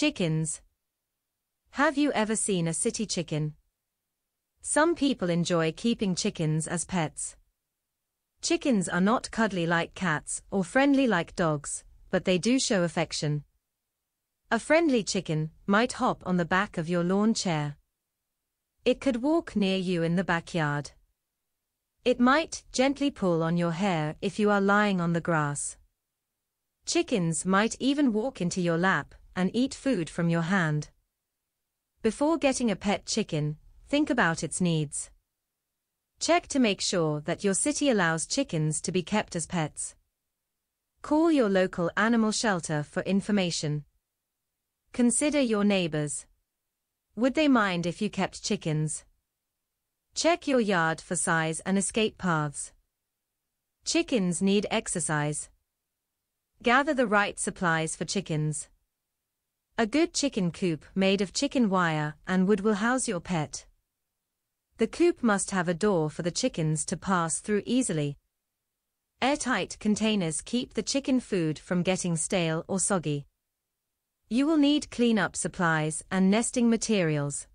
Chickens. Have you ever seen a city chicken? Some people enjoy keeping chickens as pets. Chickens are not cuddly like cats or friendly like dogs, but they do show affection. A friendly chicken might hop on the back of your lawn chair. It could walk near you in the backyard. It might gently pull on your hair if you are lying on the grass. Chickens might even walk into your lap and eat food from your hand. Before getting a pet chicken, think about its needs. Check to make sure that your city allows chickens to be kept as pets. Call your local animal shelter for information. Consider your neighbors. Would they mind if you kept chickens? Check your yard for size and escape paths. Chickens need exercise. Gather the right supplies for chickens. A good chicken coop made of chicken wire and wood will house your pet. The coop must have a door for the chickens to pass through easily. Airtight containers keep the chicken food from getting stale or soggy. You will need cleanup supplies and nesting materials.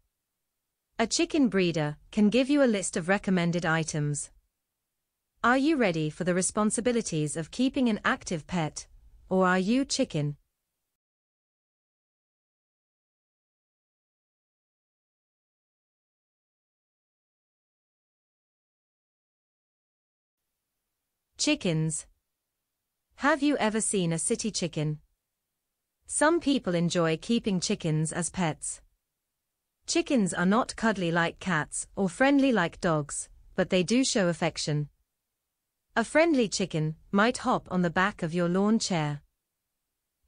A chicken breeder can give you a list of recommended items. Are you ready for the responsibilities of keeping an active pet, or are you chicken? Chickens. Have you ever seen a city chicken? Some people enjoy keeping chickens as pets. Chickens are not cuddly like cats or friendly like dogs, but they do show affection. A friendly chicken might hop on the back of your lawn chair.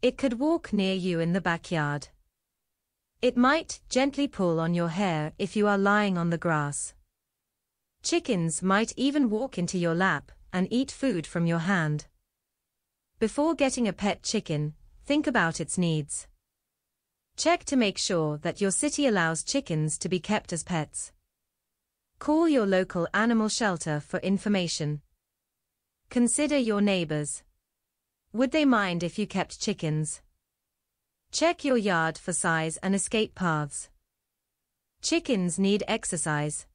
It could walk near you in the backyard. It might gently pull on your hair if you are lying on the grass. Chickens might even walk into your lap and eat food from your hand. Before getting a pet chicken, think about its needs. Check to make sure that your city allows chickens to be kept as pets. Call your local animal shelter for information. Consider your neighbors. Would they mind if you kept chickens? Check your yard for size and escape paths. Chickens need exercise.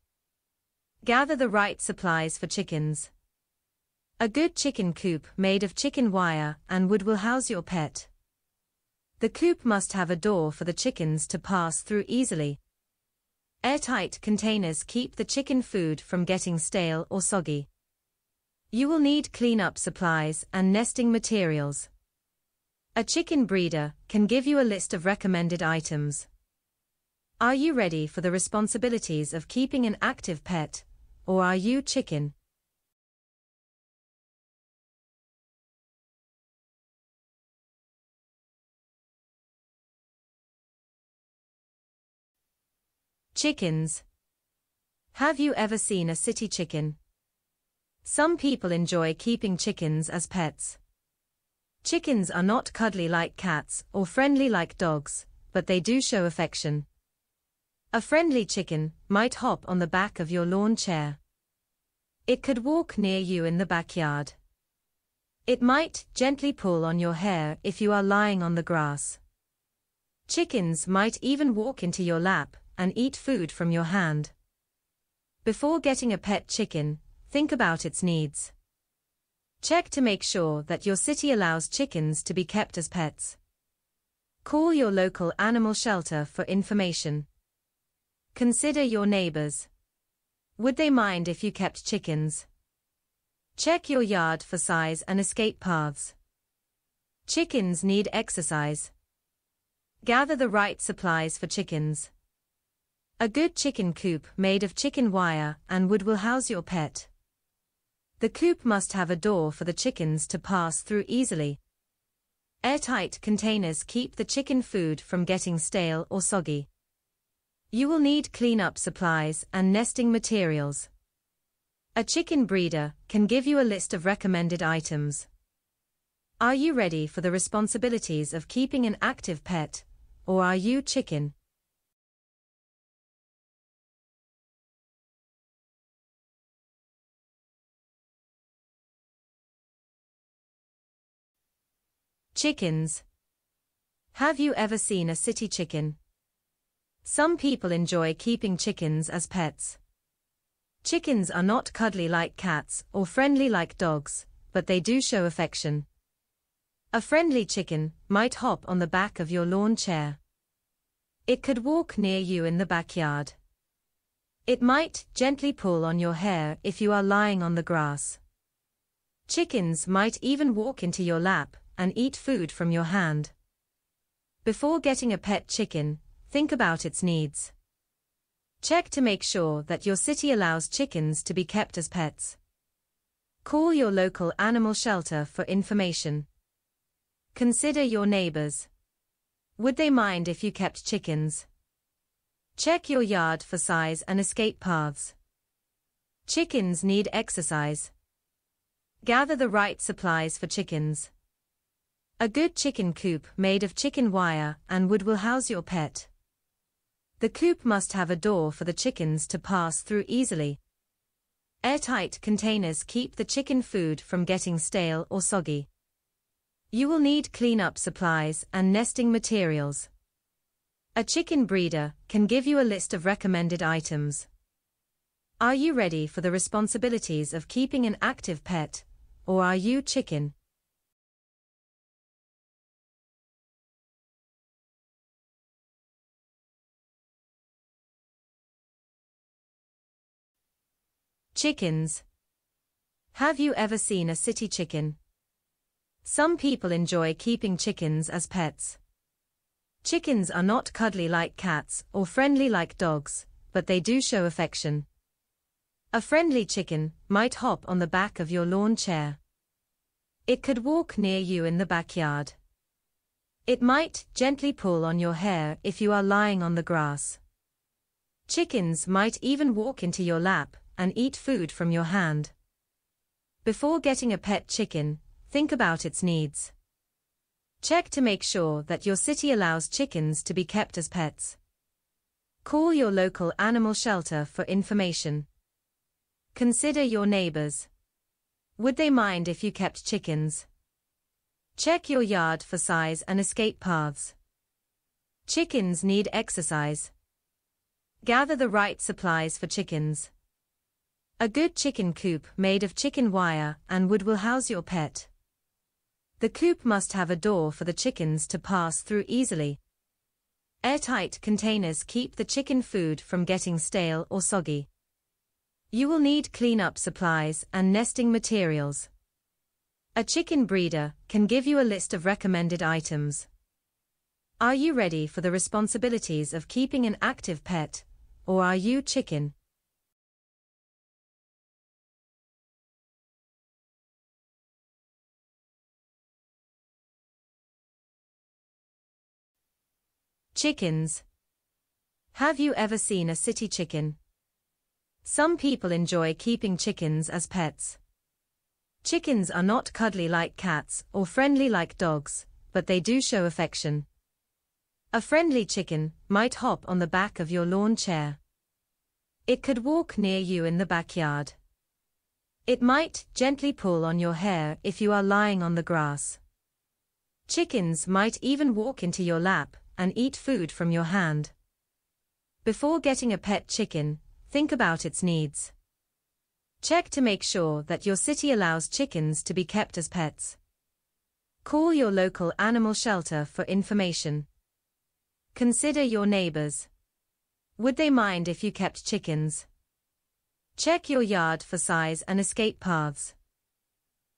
Gather the right supplies for chickens. A good chicken coop made of chicken wire and wood will house your pet. The coop must have a door for the chickens to pass through easily. Airtight containers keep the chicken food from getting stale or soggy. You will need cleanup supplies and nesting materials. A chicken breeder can give you a list of recommended items. Are you ready for the responsibilities of keeping an active pet, or are you chicken? Chickens. Have you ever seen a city chicken? Some people enjoy keeping chickens as pets. Chickens are not cuddly like cats or friendly like dogs, but they do show affection. A friendly chicken might hop on the back of your lawn chair. It could walk near you in the backyard. It might gently pull on your hair if you are lying on the grass. Chickens might even walk into your lap and eat food from your hand. Before getting a pet chicken, think about its needs. Check to make sure that your city allows chickens to be kept as pets. Call your local animal shelter for information. Consider your neighbors. Would they mind if you kept chickens? Check your yard for size and escape paths. Chickens need exercise. Gather the right supplies for chickens. A good chicken coop made of chicken wire and wood will house your pet. The coop must have a door for the chickens to pass through easily. Airtight containers keep the chicken food from getting stale or soggy. You will need cleanup supplies and nesting materials. A chicken breeder can give you a list of recommended items. Are you ready for the responsibilities of keeping an active pet, or are you chicken? Chickens. Have you ever seen a city chicken? Some people enjoy keeping chickens as pets. Chickens are not cuddly like cats or friendly like dogs, but they do show affection. A friendly chicken might hop on the back of your lawn chair. It could walk near you in the backyard. It might gently pull on your hair if you are lying on the grass. Chickens might even walk into your lap and eat food from your hand. Before getting a pet chicken, think about its needs. Check to make sure that your city allows chickens to be kept as pets. Call your local animal shelter for information. Consider your neighbors. Would they mind if you kept chickens? Check your yard for size and escape paths. Chickens need exercise. Gather the right supplies for chickens. A good chicken coop made of chicken wire and wood will house your pet. The coop must have a door for the chickens to pass through easily. Airtight containers keep the chicken food from getting stale or soggy. You will need cleanup supplies and nesting materials. A chicken breeder can give you a list of recommended items. Are you ready for the responsibilities of keeping an active pet, or are you chicken? Chickens. Have you ever seen a city chicken? Some people enjoy keeping chickens as pets. Chickens are not cuddly like cats or friendly like dogs, but they do show affection. A friendly chicken might hop on the back of your lawn chair. It could walk near you in the backyard. It might gently pull on your hair if you are lying on the grass. Chickens might even walk into your lap and eat food from your hand. Before getting a pet chicken, think about its needs. Check to make sure that your city allows chickens to be kept as pets. Call your local animal shelter for information. Consider your neighbors. Would they mind if you kept chickens? Check your yard for size and escape paths. Chickens need exercise. Gather the right supplies for chickens. A good chicken coop made of chicken wire and wood will house your pet. The coop must have a door for the chickens to pass through easily. Airtight containers keep the chicken food from getting stale or soggy. You will need cleanup supplies and nesting materials. A chicken breeder can give you a list of recommended items. Are you ready for the responsibilities of keeping an active pet, or are you chicken? Chickens. Have you ever seen a city chicken? Some people enjoy keeping chickens as pets. Chickens are not cuddly like cats or friendly like dogs, but they do show affection. A friendly chicken might hop on the back of your lawn chair. It could walk near you in the backyard. It might gently pull on your hair if you are lying on the grass. Chickens might even walk into your lap and eat food from your hand. Before getting a pet chicken, think about its needs. Check to make sure that your city allows chickens to be kept as pets. Call your local animal shelter for information. Consider your neighbors. Would they mind if you kept chickens? Check your yard for size and escape paths.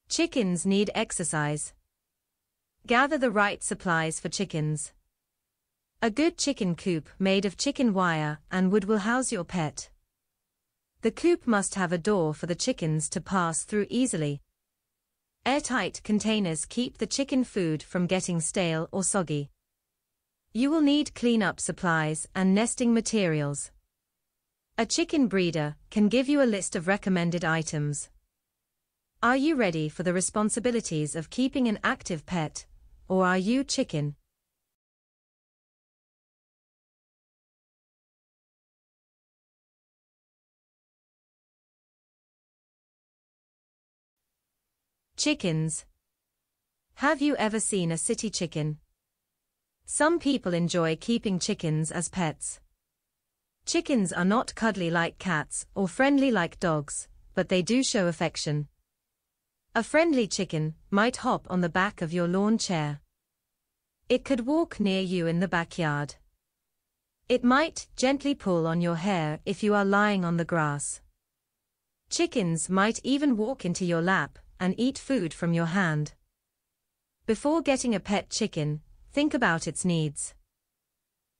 Chickens need exercise. Gather the right supplies for chickens. A good chicken coop made of chicken wire and wood will house your pet. The coop must have a door for the chickens to pass through easily. Airtight containers keep the chicken food from getting stale or soggy. You will need cleanup supplies and nesting materials. A chicken breeder can give you a list of recommended items. Are you ready for the responsibilities of keeping an active pet, or are you chicken? Chickens. Have you ever seen a city chicken? Some people enjoy keeping chickens as pets. Chickens are not cuddly like cats or friendly like dogs, but they do show affection. A friendly chicken might hop on the back of your lawn chair. It could walk near you in the backyard. It might gently pull on your hair if you are lying on the grass. Chickens might even walk into your lap and eat food from your hand. Before getting a pet chicken, think about its needs.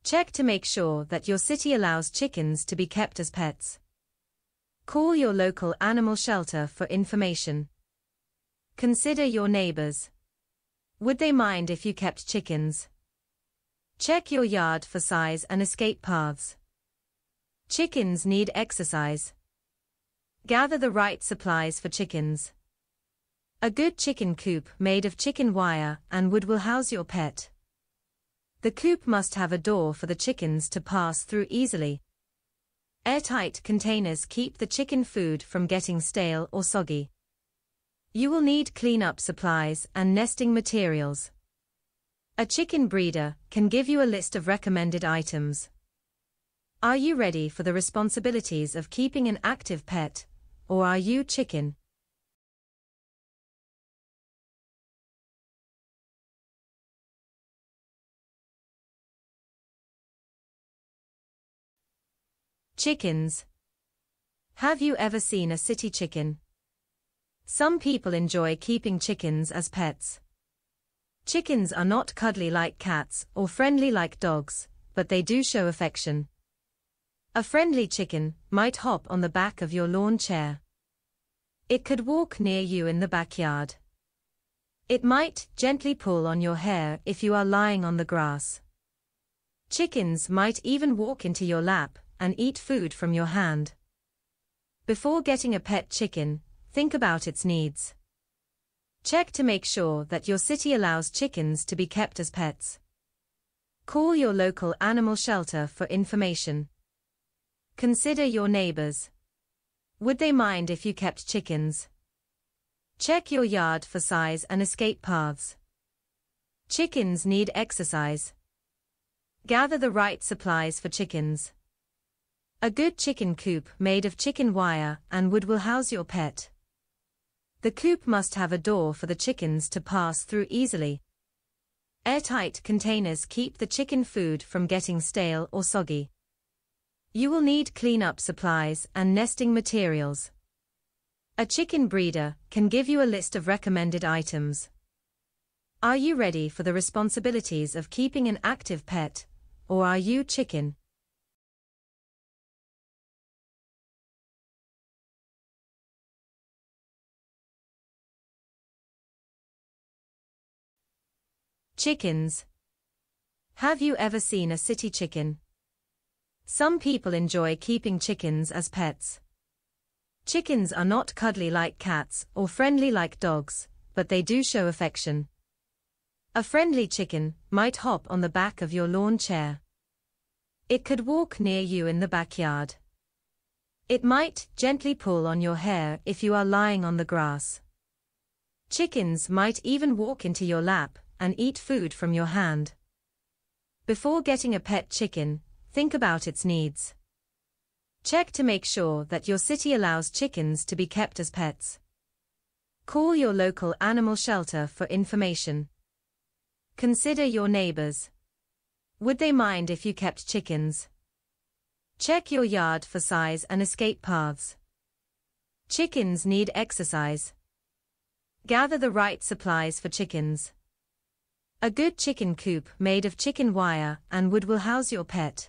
Check to make sure that your city allows chickens to be kept as pets. Call your local animal shelter for information. Consider your neighbors. Would they mind if you kept chickens? Check your yard for size and escape paths. Chickens need exercise. Gather the right supplies for chickens. A good chicken coop made of chicken wire and wood will house your pet. The coop must have a door for the chickens to pass through easily. Airtight containers keep the chicken food from getting stale or soggy. You will need cleanup supplies and nesting materials. A chicken breeder can give you a list of recommended items. Are you ready for the responsibilities of keeping an active pet, or are you chicken? Chickens. Have you ever seen a city chicken? Some people enjoy keeping chickens as pets. Chickens are not cuddly like cats or friendly like dogs, but they do show affection. A friendly chicken might hop on the back of your lawn chair. It could walk near you in the backyard. It might gently pull on your hair if you are lying on the grass. Chickens might even walk into your lap and eat food from your hand. Before getting a pet chicken, think about its needs. Check to make sure that your city allows chickens to be kept as pets. Call your local animal shelter for information. Consider your neighbors. Would they mind if you kept chickens? Check your yard for size and escape paths. Chickens need exercise. Gather the right supplies for chickens. A good chicken coop made of chicken wire and wood will house your pet. The coop must have a door for the chickens to pass through easily. Airtight containers keep the chicken food from getting stale or soggy. You will need cleanup supplies and nesting materials. A chicken breeder can give you a list of recommended items. Are you ready for the responsibilities of keeping an active pet, or are you chicken? Chickens. Have you ever seen a city chicken? Some people enjoy keeping chickens as pets. Chickens are not cuddly like cats or friendly like dogs, but they do show affection. A friendly chicken might hop on the back of your lawn chair. It could walk near you in the backyard. It might gently pull on your hair if you are lying on the grass. Chickens might even walk into your lap and eat food from your hand. Before getting a pet chicken, think about its needs. Check to make sure that your city allows chickens to be kept as pets. Call your local animal shelter for information. Consider your neighbors. Would they mind if you kept chickens? Check your yard for size and escape paths. Chickens need exercise. Gather the right supplies for chickens. A good chicken coop made of chicken wire and wood will house your pet.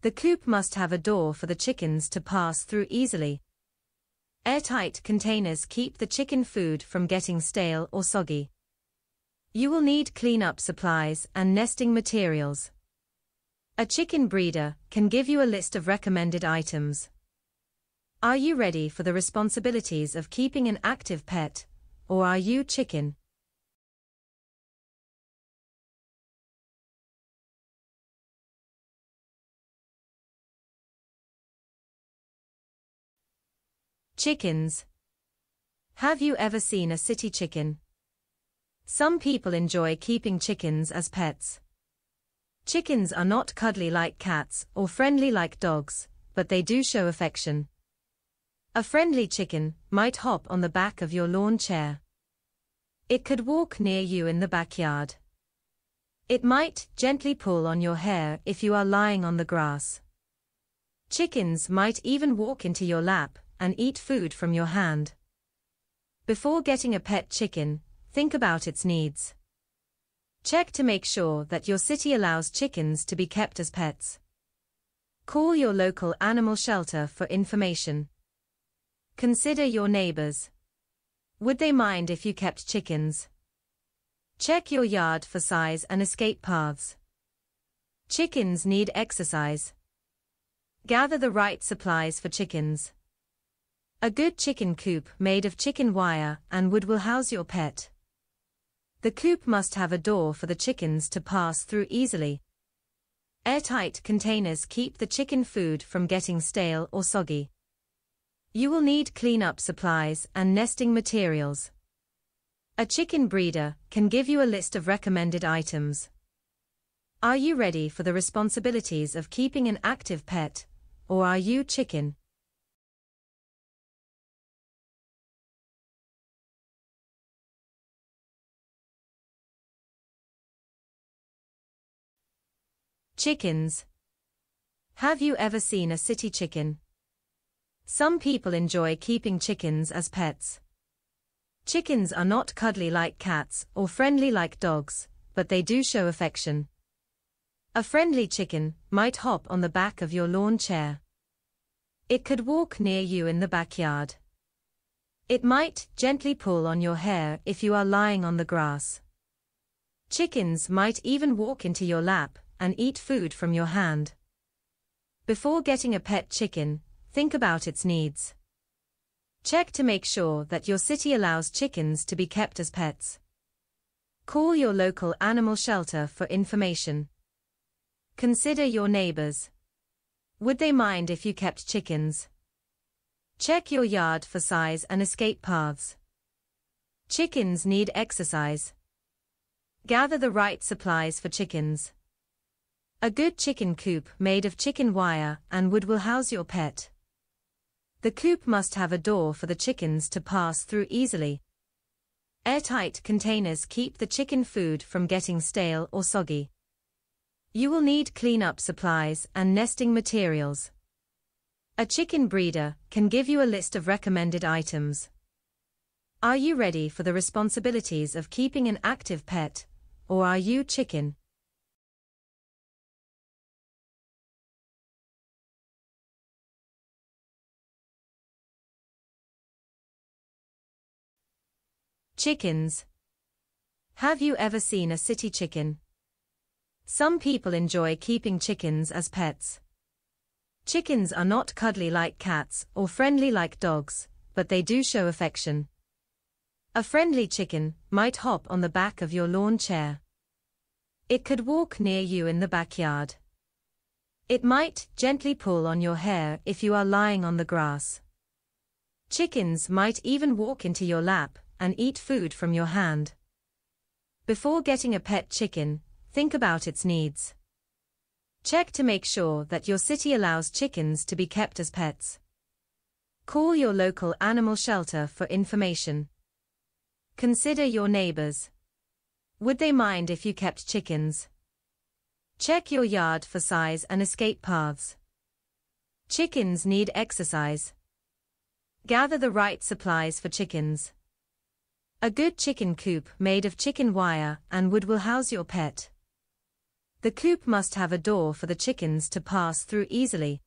The coop must have a door for the chickens to pass through easily. Airtight containers keep the chicken food from getting stale or soggy. You will need cleanup supplies and nesting materials. A chicken breeder can give you a list of recommended items. Are you ready for the responsibilities of keeping an active pet, or are you chicken? Chickens. Have you ever seen a city chicken? Some people enjoy keeping chickens as pets. Chickens are not cuddly like cats or friendly like dogs, but they do show affection. A friendly chicken might hop on the back of your lawn chair. It could walk near you in the backyard. It might gently pull on your hair if you are lying on the grass. Chickens might even walk into your lap and eat food from your hand. Before getting a pet chicken, think about its needs. Check to make sure that your city allows chickens to be kept as pets. Call your local animal shelter for information. Consider your neighbors. Would they mind if you kept chickens? Check your yard for size and escape paths. Chickens need exercise. Gather the right supplies for chickens. A good chicken coop made of chicken wire and wood will house your pet. The coop must have a door for the chickens to pass through easily. Airtight containers keep the chicken food from getting stale or soggy. You will need cleanup supplies and nesting materials. A chicken breeder can give you a list of recommended items. Are you ready for the responsibilities of keeping an active pet, or are you chicken? Chickens. Have you ever seen a city chicken? Some people enjoy keeping chickens as pets. Chickens are not cuddly like cats or friendly like dogs, but they do show affection. A friendly chicken might hop on the back of your lawn chair. It could walk near you in the backyard. It might gently pull on your hair if you are lying on the grass. Chickens might even walk into your lap and eat food from your hand. Before getting a pet chicken, think about its needs. Check to make sure that your city allows chickens to be kept as pets. Call your local animal shelter for information. Consider your neighbors. Would they mind if you kept chickens? Check your yard for size and escape paths. Chickens need exercise. Gather the right supplies for chickens. A good chicken coop made of chicken wire and wood will house your pet. The coop must have a door for the chickens to pass through easily. Airtight containers keep the chicken food from getting stale or soggy. You will need cleanup supplies and nesting materials. A chicken breeder can give you a list of recommended items. Are you ready for the responsibilities of keeping an active pet, or are you chicken? Chickens. Have you ever seen a city chicken? Some people enjoy keeping chickens as pets. Chickens are not cuddly like cats or friendly like dogs, but they do show affection. A friendly chicken might hop on the back of your lawn chair. It could walk near you in the backyard. It might gently pull on your hair if you are lying on the grass. Chickens might even walk into your lap and eat food from your hand. Before getting a pet chicken, think about its needs. Check to make sure that your city allows chickens to be kept as pets. Call your local animal shelter for information. Consider your neighbors. Would they mind if you kept chickens? Check your yard for size and escape paths. Chickens need exercise. Gather the right supplies for chickens. A good chicken coop made of chicken wire and wood will house your pet. The coop must have a door for the chickens to pass through easily.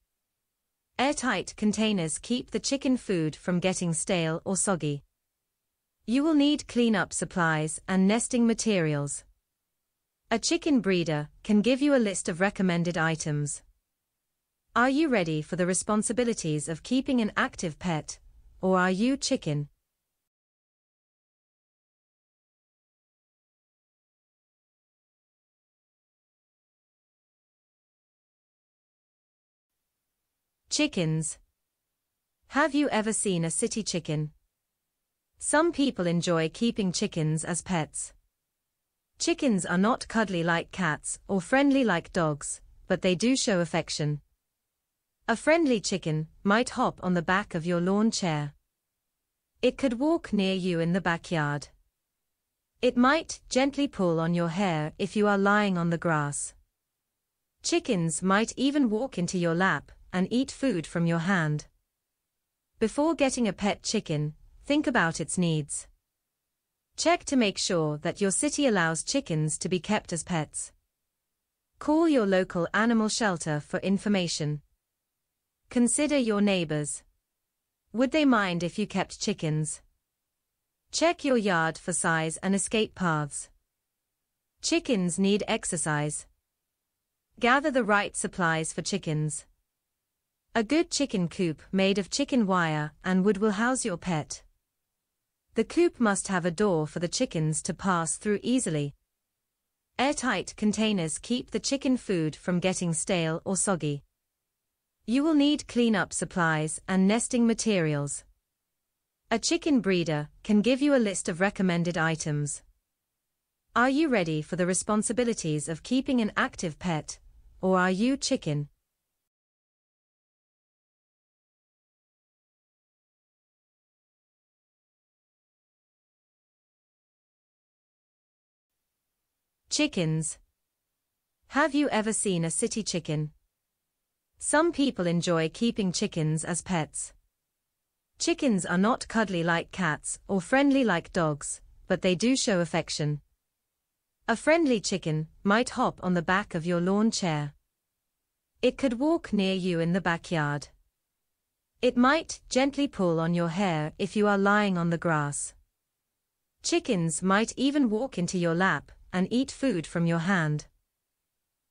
Airtight containers keep the chicken food from getting stale or soggy. You will need cleanup supplies and nesting materials. A chicken breeder can give you a list of recommended items. Are you ready for the responsibilities of keeping an active pet, or are you chicken? Chickens. Have you ever seen a city chicken? Some people enjoy keeping chickens as pets. Chickens are not cuddly like cats or friendly like dogs, but they do show affection. A friendly chicken might hop on the back of your lawn chair. It could walk near you in the backyard. It might gently pull on your hair if you are lying on the grass. Chickens might even walk into your lap and eat food from your hand. Before getting a pet chicken, think about its needs. Check to make sure that your city allows chickens to be kept as pets. Call your local animal shelter for information. Consider your neighbors. Would they mind if you kept chickens? Check your yard for size and escape paths. Chickens need exercise. Gather the right supplies for chickens. A good chicken coop made of chicken wire and wood will house your pet. The coop must have a door for the chickens to pass through easily. Airtight containers keep the chicken food from getting stale or soggy. You will need cleanup supplies and nesting materials. A chicken breeder can give you a list of recommended items. Are you ready for the responsibilities of keeping an active pet, or are you chicken? Chickens. Have you ever seen a city chicken? Some people enjoy keeping chickens as pets. Chickens are not cuddly like cats or friendly like dogs, but they do show affection. A friendly chicken might hop on the back of your lawn chair. It could walk near you in the backyard. It might gently pull on your hair if you are lying on the grass. Chickens might even walk into your lap and eat food from your hand.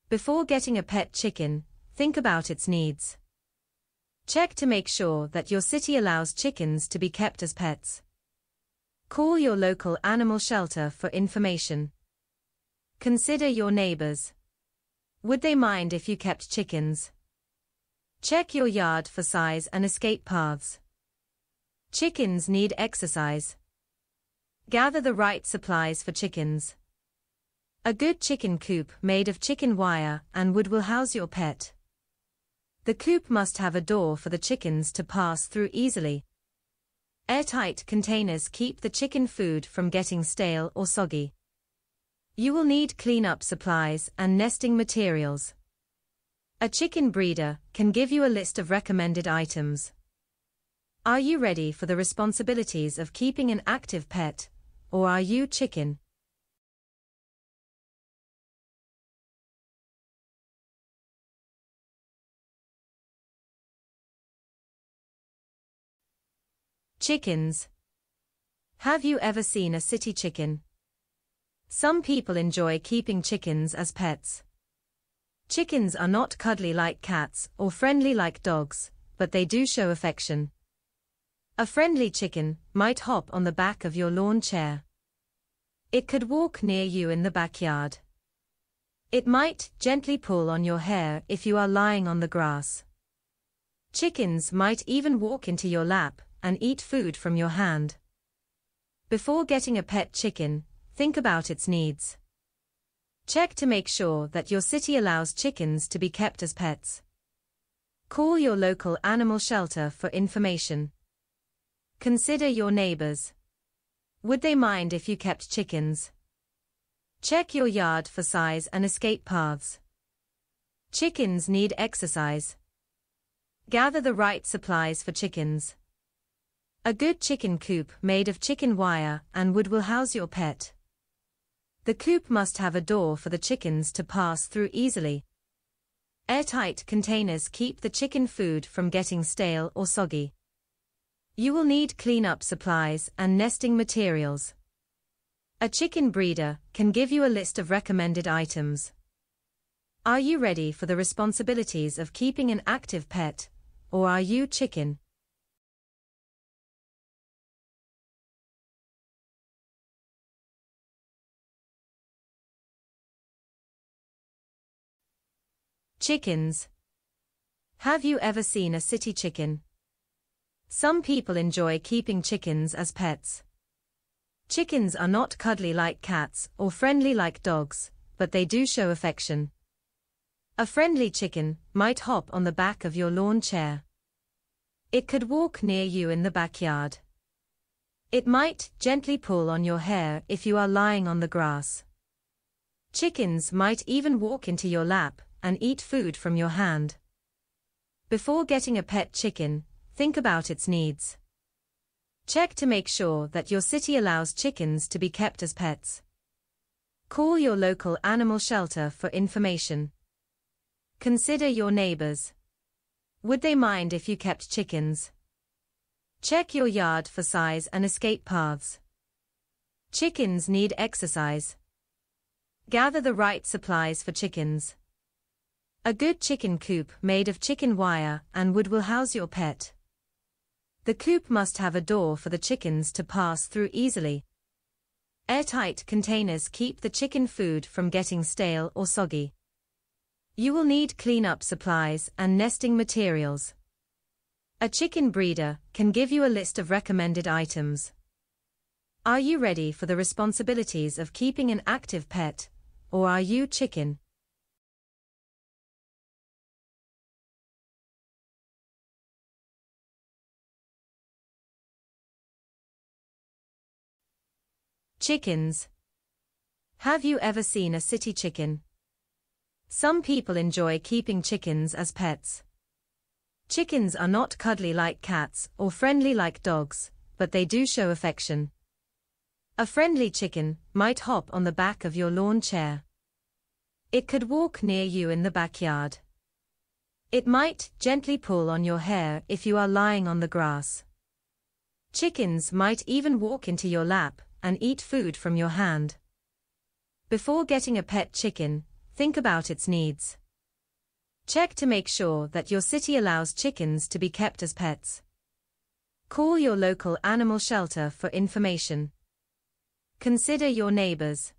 Before getting a pet chicken, think about its needs. Check to make sure that your city allows chickens to be kept as pets. Call your local animal shelter for information. Consider your neighbors. Would they mind if you kept chickens? Check your yard for size and escape paths. Chickens need exercise. Gather the right supplies for chickens. A good chicken coop made of chicken wire and wood will house your pet. The coop must have a door for the chickens to pass through easily. Airtight containers keep the chicken food from getting stale or soggy. You will need cleanup supplies and nesting materials. A chicken breeder can give you a list of recommended items. Are you ready for the responsibilities of keeping an active pet, or are you chicken? Chickens. Have you ever seen a city chicken? Some people enjoy keeping chickens as pets. Chickens are not cuddly like cats or friendly like dogs, but they do show affection. A friendly chicken might hop on the back of your lawn chair. It could walk near you in the backyard. It might gently pull on your hair if you are lying on the grass. Chickens might even walk into your lap and eat food from your hand. Before getting a pet chicken, think about its needs. Check to make sure that your city allows chickens to be kept as pets. Call your local animal shelter for information. Consider your neighbors. Would they mind if you kept chickens? Check your yard for size and escape paths. Chickens need exercise. Gather the right supplies for chickens. A good chicken coop made of chicken wire and wood will house your pet. The coop must have a door for the chickens to pass through easily. Airtight containers keep the chicken food from getting stale or soggy. You will need cleanup supplies and nesting materials. A chicken breeder can give you a list of recommended items. Are you ready for the responsibilities of keeping an active pet, or are you chicken? Chickens. Have you ever seen a city chicken? Some people enjoy keeping chickens as pets. Chickens are not cuddly like cats or friendly like dogs, but they do show affection. A friendly chicken might hop on the back of your lawn chair. It could walk near you in the backyard. It might gently pull on your hair if you are lying on the grass. Chickens might even walk into your lap and eat food from your hand. Before getting a pet chicken, think about its needs. Check to make sure that your city allows chickens to be kept as pets. Call your local animal shelter for information. Consider your neighbors. Would they mind if you kept chickens? Check your yard for size and escape paths. Chickens need exercise. Gather the right supplies for chickens. A good chicken coop made of chicken wire and wood will house your pet. The coop must have a door for the chickens to pass through easily. Airtight containers keep the chicken food from getting stale or soggy. You will need cleanup supplies and nesting materials. A chicken breeder can give you a list of recommended items. Are you ready for the responsibilities of keeping an active pet, or are you chicken? Chickens. Have you ever seen a city chicken? Some people enjoy keeping chickens as pets. Chickens are not cuddly like cats or friendly like dogs, but they do show affection. A friendly chicken might hop on the back of your lawn chair. It could walk near you in the backyard. It might gently pull on your hair if you are lying on the grass. Chickens might even walk into your lap and eat food from your hand. Before getting a pet chicken, think about its needs. Check to make sure that your city allows chickens to be kept as pets. Call your local animal shelter for information. Consider your neighbors.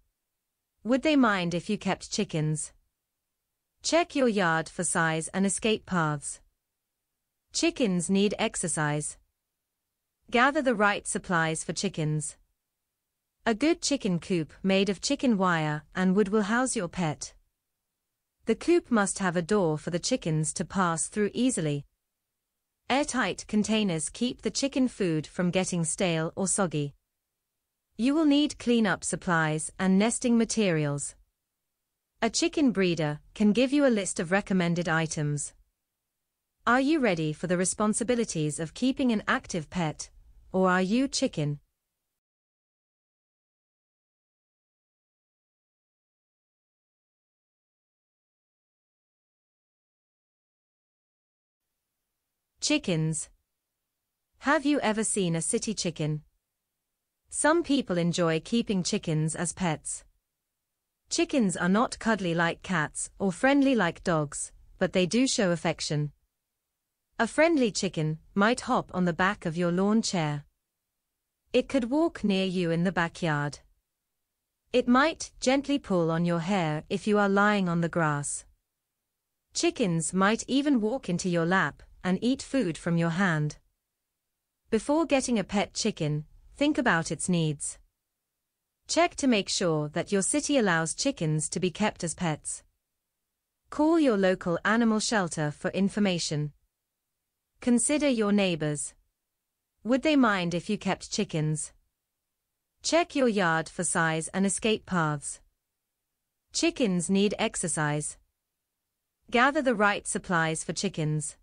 Would they mind if you kept chickens? Check your yard for size and escape paths. Chickens need exercise. Gather the right supplies for chickens. A good chicken coop made of chicken wire and wood will house your pet. The coop must have a door for the chickens to pass through easily. Airtight containers keep the chicken food from getting stale or soggy. You will need cleanup supplies and nesting materials. A chicken breeder can give you a list of recommended items. Are you ready for the responsibilities of keeping an active pet, or are you chicken? Chickens. Have you ever seen a city chicken? Some people enjoy keeping chickens as pets. Chickens are not cuddly like cats or friendly like dogs, but they do show affection. A friendly chicken might hop on the back of your lawn chair. It could walk near you in the backyard. It might gently pull on your hair if you are lying on the grass. Chickens might even walk into your lap and eat food from your hand. Before getting a pet chicken, think about its needs. Check to make sure that your city allows chickens to be kept as pets. Call your local animal shelter for information. Consider your neighbors. Would they mind if you kept chickens? Check your yard for size and escape paths. Chickens need exercise. Gather the right supplies for chickens.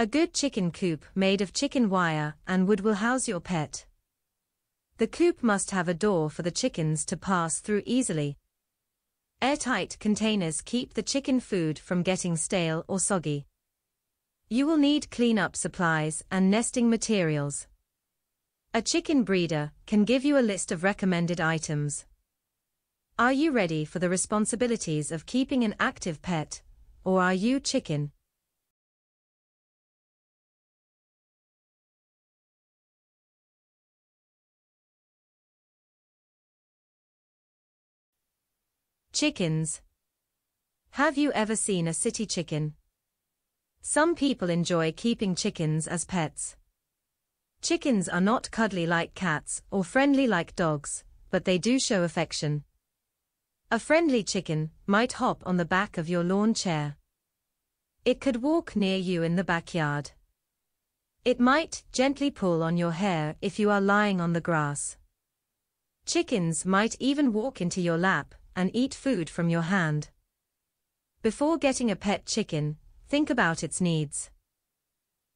A good chicken coop made of chicken wire and wood will house your pet. The coop must have a door for the chickens to pass through easily. Airtight containers keep the chicken food from getting stale or soggy. You will need cleanup supplies and nesting materials. A chicken breeder can give you a list of recommended items. Are you ready for the responsibilities of keeping an active pet, or are you chicken? Chickens. Have you ever seen a city chicken? Some people enjoy keeping chickens as pets. Chickens are not cuddly like cats or friendly like dogs, but they do show affection. A friendly chicken might hop on the back of your lawn chair. It could walk near you in the backyard. It might gently pull on your hair if you are lying on the grass. Chickens might even walk into your lap and eat food from your hand. Before getting a pet chicken, think about its needs.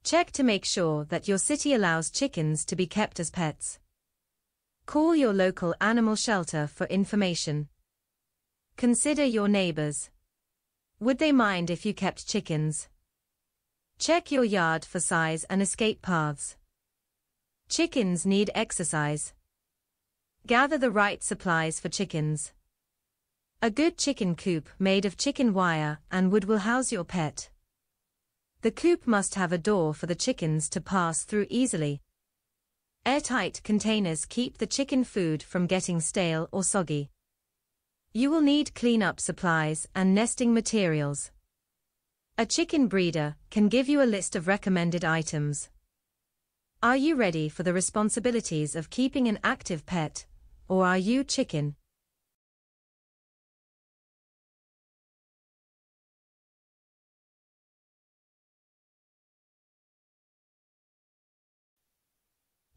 Check to make sure that your city allows chickens to be kept as pets. Call your local animal shelter for information. Consider your neighbors. Would they mind if you kept chickens? Check your yard for size and escape paths. Chickens need exercise. Gather the right supplies for chickens. A good chicken coop made of chicken wire and wood will house your pet. The coop must have a door for the chickens to pass through easily. Airtight containers keep the chicken food from getting stale or soggy. You will need cleanup supplies and nesting materials. A chicken breeder can give you a list of recommended items. Are you ready for the responsibilities of keeping an active pet, or are you chicken?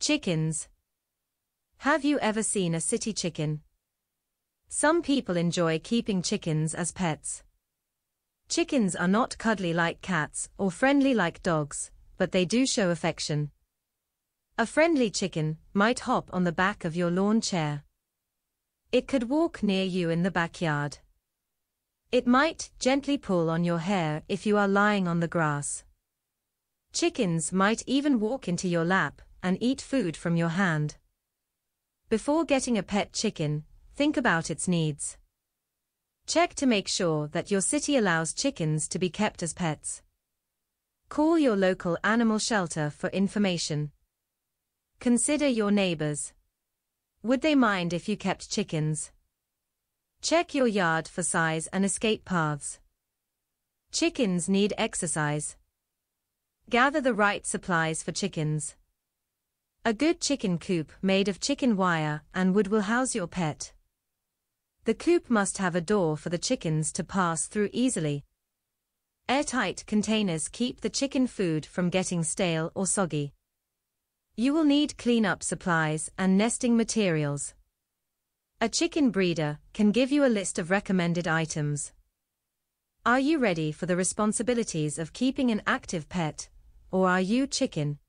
Chickens. Have you ever seen a city chicken? Some people enjoy keeping chickens as pets. Chickens are not cuddly like cats or friendly like dogs, but they do show affection. A friendly chicken might hop on the back of your lawn chair. It could walk near you in the backyard. It might gently pull on your hair if you are lying on the grass. Chickens might even walk into your lap and eat food from your hand. Before getting a pet chicken, think about its needs. Check to make sure that your city allows chickens to be kept as pets. Call your local animal shelter for information. Consider your neighbors. Would they mind if you kept chickens? Check your yard for size and escape paths. Chickens need exercise. Gather the right supplies for chickens. A good chicken coop made of chicken wire and wood will house your pet. The coop must have a door for the chickens to pass through easily. Airtight containers keep the chicken food from getting stale or soggy. You will need cleanup supplies and nesting materials. A chicken breeder can give you a list of recommended items. Are you ready for the responsibilities of keeping an active pet, or are you chicken?